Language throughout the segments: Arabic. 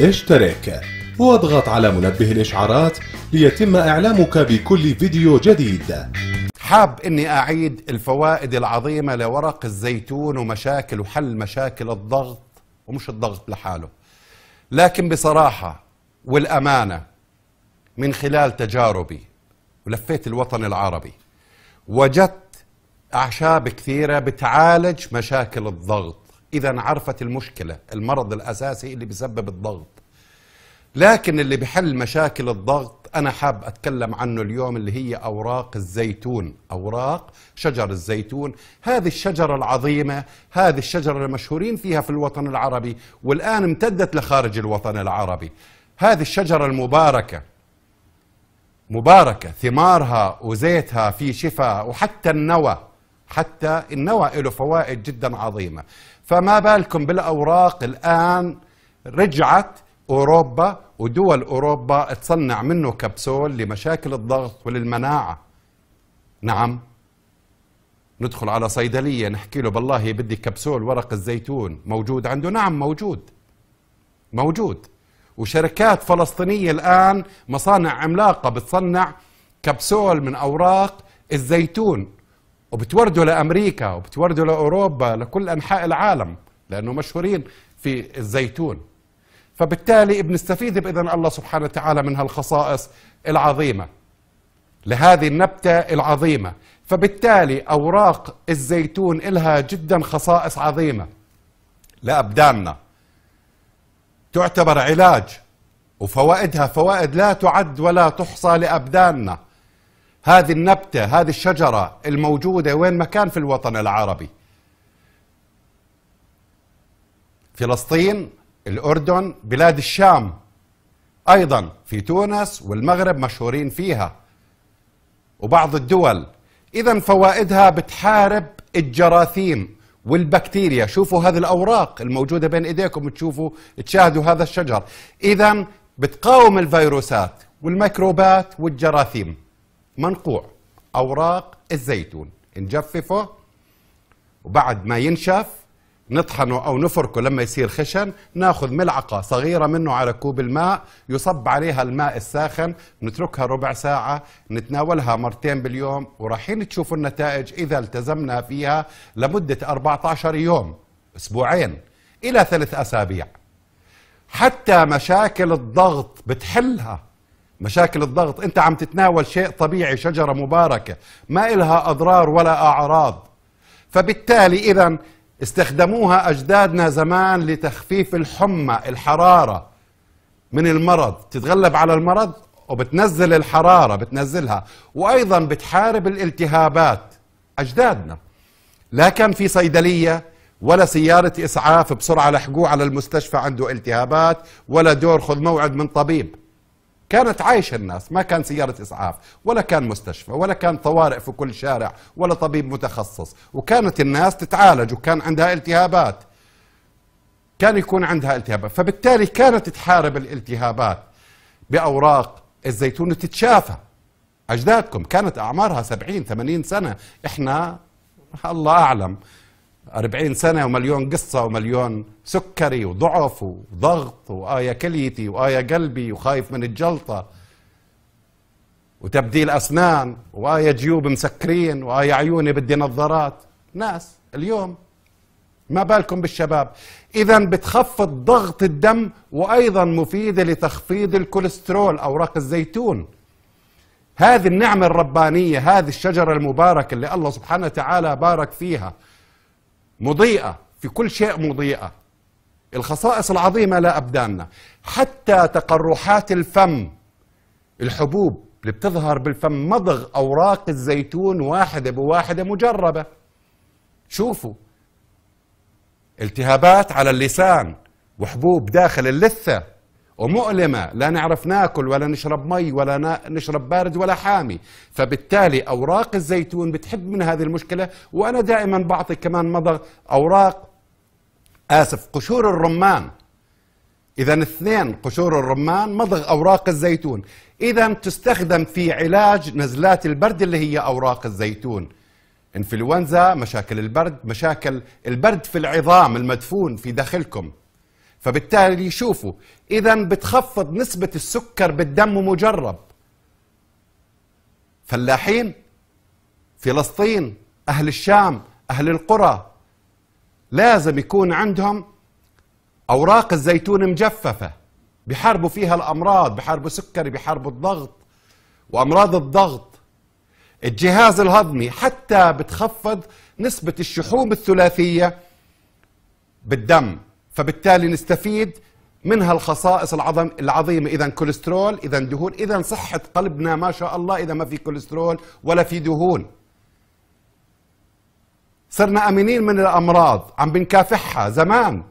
اشترك واضغط على منبه الإشعارات ليتم إعلامك بكل فيديو جديد حاب اني اعيد الفوائد العظيمه لورق الزيتون ومشاكل وحل مشاكل الضغط ومش الضغط لحاله لكن بصراحه والامانه من خلال تجاربي ولفيت الوطن العربي وجدت اعشاب كثيره بتعالج مشاكل الضغط إذا عرفت المشكلة المرض الأساسي اللي بيسبب الضغط لكن اللي بحل مشاكل الضغط أنا حاب أتكلم عنه اليوم اللي هي أوراق الزيتون أوراق شجر الزيتون هذه الشجرة العظيمة هذه الشجرة المشهورين فيها في الوطن العربي والآن امتدت لخارج الوطن العربي هذه الشجرة المباركة مباركة ثمارها وزيتها في شفاء وحتى النوى حتى النوى له فوائد جدا عظيمة فما بالكم بالأوراق الآن رجعت أوروبا ودول أوروبا تصنع منه كبسول لمشاكل الضغط وللمناعة نعم ندخل على صيدلية نحكي له بالله بدي كبسول ورق الزيتون موجود عنده نعم موجود موجود وشركات فلسطينية الآن مصانع عملاقة بتصنع كبسول من أوراق الزيتون وبتوردوا لامريكا وبتوردوا لاوروبا لكل انحاء العالم لانه مشهورين في الزيتون فبالتالي بنستفيد باذن الله سبحانه وتعالى من هالخصائص العظيمه لهذه النبته العظيمه فبالتالي اوراق الزيتون إلها جدا خصائص عظيمه لابداننا تعتبر علاج وفوائدها فوائد لا تعد ولا تحصى لابداننا هذه النبتة هذه الشجرة الموجودة وين مكان في الوطن العربي فلسطين الأردن بلاد الشام أيضا في تونس والمغرب مشهورين فيها وبعض الدول إذا فوائدها بتحارب الجراثيم والبكتيريا شوفوا هذه الأوراق الموجودة بين إيديكم تشوفوا تشاهدوا هذا الشجر إذا بتقاوم الفيروسات والميكروبات والجراثيم منقوع أوراق الزيتون نجففه وبعد ما ينشف نطحنه أو نفركه لما يصير خشن ناخذ ملعقة صغيرة منه على كوب الماء يصب عليها الماء الساخن نتركها ربع ساعة نتناولها مرتين باليوم ورايحين تشوفوا النتائج إذا التزمنا فيها لمدة 14 يوم أسبوعين إلى ثلاث أسابيع حتى مشاكل الضغط بتحلها مشاكل الضغط انت عم تتناول شيء طبيعي شجره مباركه ما إلها اضرار ولا اعراض فبالتالي اذا استخدموها اجدادنا زمان لتخفيف الحمى الحراره من المرض تتغلب على المرض وبتنزل الحراره بتنزلها وايضا بتحارب الالتهابات اجدادنا لا كان في صيدليه ولا سيارة إسعاف بسرعة لحقوه على المستشفى عنده التهابات ولا دور خذ موعد من طبيب كانت عايشة الناس ما كان سيارة إسعاف ولا كان مستشفى ولا كان طوارئ في كل شارع ولا طبيب متخصص وكانت الناس تتعالج وكان عندها التهابات كان يكون عندها التهابات فبالتالي كانت تحارب الالتهابات بأوراق الزيتون تتشافى أجدادكم كانت أعمارها سبعين ثمانين سنة إحنا الله أعلم 40 سنة ومليون قصة ومليون سكري وضعف وضغط وآية كليتي وآية قلبي وخايف من الجلطة وتبديل أسنان وآية جيوب مسكرين وآية عيوني بدي نظارات ناس اليوم ما بالكم بالشباب إذا بتخفض ضغط الدم وأيضا مفيدة لتخفيض الكوليسترول أوراق الزيتون هذه النعمة الربانية هذه الشجرة المباركة اللي الله سبحانه وتعالى بارك فيها مضيئة في كل شيء مضيئة الخصائص العظيمة لأبداننا حتى تقرحات الفم الحبوب اللي بتظهر بالفم مضغ أوراق الزيتون واحدة بواحدة مجربة شوفوا التهابات على اللسان وحبوب داخل اللثة ومؤلمة لا نعرف ناكل ولا نشرب مي ولا نشرب بارد ولا حامي فبالتالي أوراق الزيتون بتحد من هذه المشكلة وأنا دائما بعطي كمان مضغ أوراق آسف قشور الرمان إذا اثنين قشور الرمان مضغ أوراق الزيتون إذا تستخدم في علاج نزلات البرد اللي هي أوراق الزيتون انفلونزا مشاكل البرد مشاكل البرد في العظام المدفون في داخلكم فبالتالي شوفوا إذا بتخفض نسبة السكر بالدم مجرب فلاحين فلسطين أهل الشام أهل القرى لازم يكون عندهم أوراق الزيتون مجففة بحاربوا فيها الأمراض بحاربوا سكري بحاربوا الضغط وأمراض الضغط الجهاز الهضمي حتى بتخفض نسبة الشحوم الثلاثية بالدم فبالتالي نستفيد من هالخصائص العظم العظيمه اذا كوليسترول اذا دهون اذا صحه قلبنا ما شاء الله اذا ما في كوليسترول ولا في دهون صرنا امنين من الامراض عم بنكافحها زمان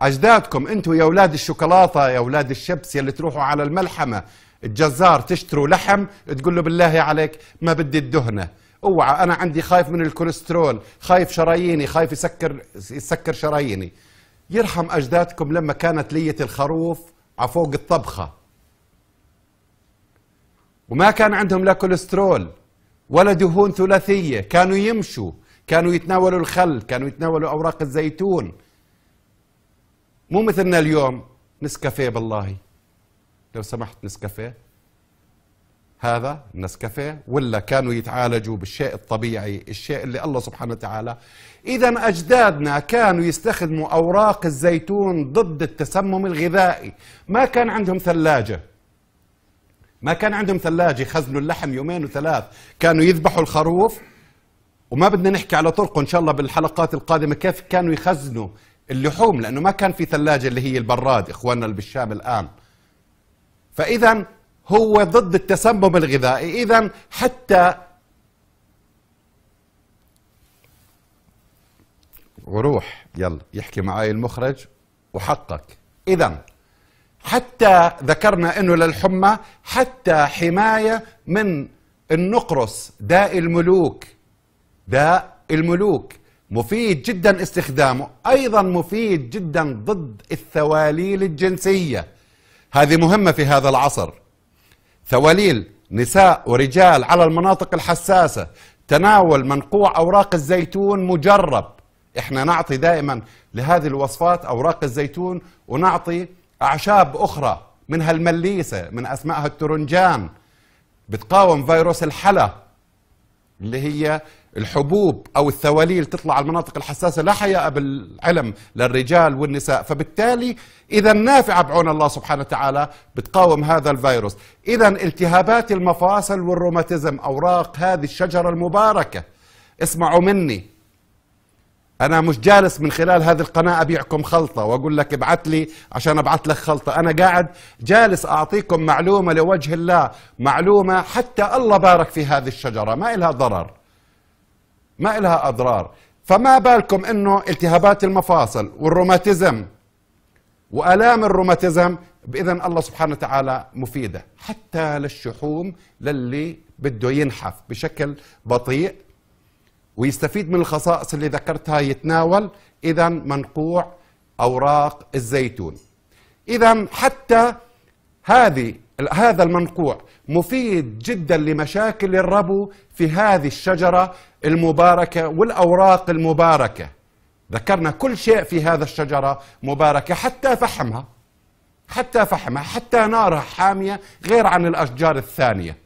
اجدادكم انتم يا اولاد الشوكولاته يا اولاد الشبس يلي تروحوا على الملحمه الجزار تشتروا لحم تقول له بالله عليك ما بدي الدهنه اوعى انا عندي خايف من الكوليسترول خايف شراييني خايف يسكر يسكر شراييني يرحم أجدادكم لما كانت لية الخروف عفوق الطبخة وما كان عندهم لا كوليسترول ولا دهون ثلاثية كانوا يمشوا كانوا يتناولوا الخل كانوا يتناولوا أوراق الزيتون مو مثلنا اليوم نسكافيه بالله لو سمحت نسكافيه هذا النسكافيه ولا كانوا يتعالجوا بالشيء الطبيعي الشيء اللي الله سبحانه وتعالى اذا اجدادنا كانوا يستخدموا اوراق الزيتون ضد التسمم الغذائي ما كان عندهم ثلاجه ما كان عندهم ثلاجه يخزنوا اللحم يومين وثلاث كانوا يذبحوا الخروف وما بدنا نحكي على طرق ان شاء الله بالحلقات القادمه كيف كانوا يخزنوا اللحوم لانه ما كان في ثلاجه اللي هي البراد اخواننا اللي بالشام الان فاذا هو ضد التسمم الغذائي إذا حتى وروح يلا يحكي معاي المخرج وحقك إذا حتى ذكرنا أنه للحمى حتى حماية من النقرس داء الملوك داء الملوك مفيد جدا استخدامه أيضا مفيد جدا ضد الثواليل الجنسية هذه مهمة في هذا العصر ثواليل نساء ورجال على المناطق الحساسة تناول منقوع أوراق الزيتون مجرب احنا نعطي دائما لهذه الوصفات أوراق الزيتون ونعطي أعشاب أخرى منها المليسة من أسمائها الترنجان بتقاوم فيروس الحلا اللي هي الحبوب او الثواليل تطلع على المناطق الحساسه لا حياء بالعلم للرجال والنساء فبالتالي اذا نافعه بعون الله سبحانه وتعالى بتقاوم هذا الفيروس اذا التهابات المفاصل والروماتيزم اوراق هذه الشجره المباركه اسمعوا مني انا مش جالس من خلال هذه القناه ابيعكم خلطه واقول لك ابعت لي عشان ابعت لك خلطه انا قاعد جالس اعطيكم معلومه لوجه الله معلومه حتى الله بارك في هذه الشجره ما لها ضرر ما إلها أضرار فما بالكم أنه التهابات المفاصل والروماتيزم وآلام الروماتيزم بإذن الله سبحانه وتعالى مفيدة حتى للشحوم للي بده ينحف بشكل بطيء ويستفيد من الخصائص اللي ذكرتها يتناول إذا منقوع أوراق الزيتون إذا حتى هذه هذا المنقوع مفيد جدا لمشاكل الربو في هذه الشجرة المباركة والأوراق المباركة ذكرنا كل شيء في هذا الشجرة مباركة حتى فحمها حتى فحمها حتى نارها حامية غير عن الأشجار الثانية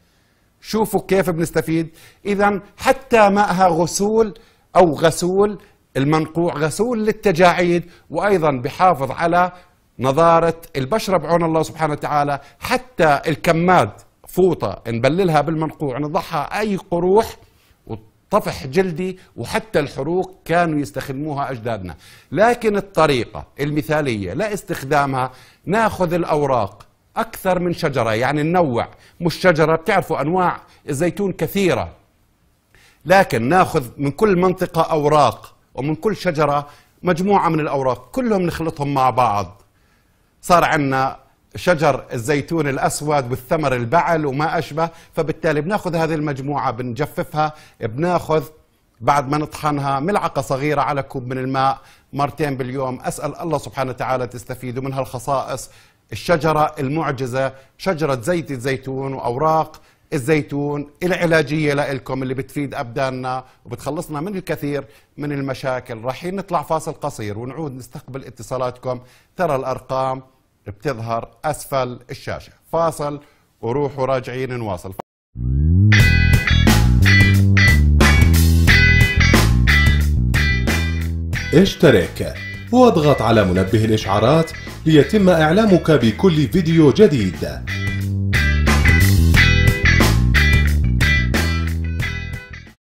شوفوا كيف بنستفيد إذا حتى ماءها غسول أو غسول المنقوع غسول للتجاعيد وأيضا بحافظ على نظارة البشرة بعون الله سبحانه وتعالى حتى الكماد فوطة نبللها بالمنقوع نضعها أي قروح وطفح جلدي وحتى الحروق كانوا يستخدموها أجدادنا لكن الطريقة المثالية لا استخدامها ناخذ الأوراق أكثر من شجرة يعني ننوع مش شجرة بتعرفوا أنواع الزيتون كثيرة لكن ناخذ من كل منطقة أوراق ومن كل شجرة مجموعة من الأوراق كلهم نخلطهم مع بعض صار عندنا شجر الزيتون الأسود والثمر البعل وما أشبه فبالتالي بناخذ هذه المجموعة بنجففها بناخذ بعد ما نطحنها ملعقة صغيرة على كوب من الماء مرتين باليوم أسأل الله سبحانه وتعالى تستفيدوا من هالخصائص الشجرة المعجزة شجرة زيت الزيتون وأوراق الزيتون العلاجية لإلكم اللي بتفيد أبداننا وبتخلصنا من الكثير من المشاكل رايحين نطلع فاصل قصير ونعود نستقبل اتصالاتكم ترى الأرقام بتظهر أسفل الشاشة فاصل وروحوا راجعين نواصل اشترك واضغط على منبه الإشعارات ليتم إعلامك بكل فيديو جديد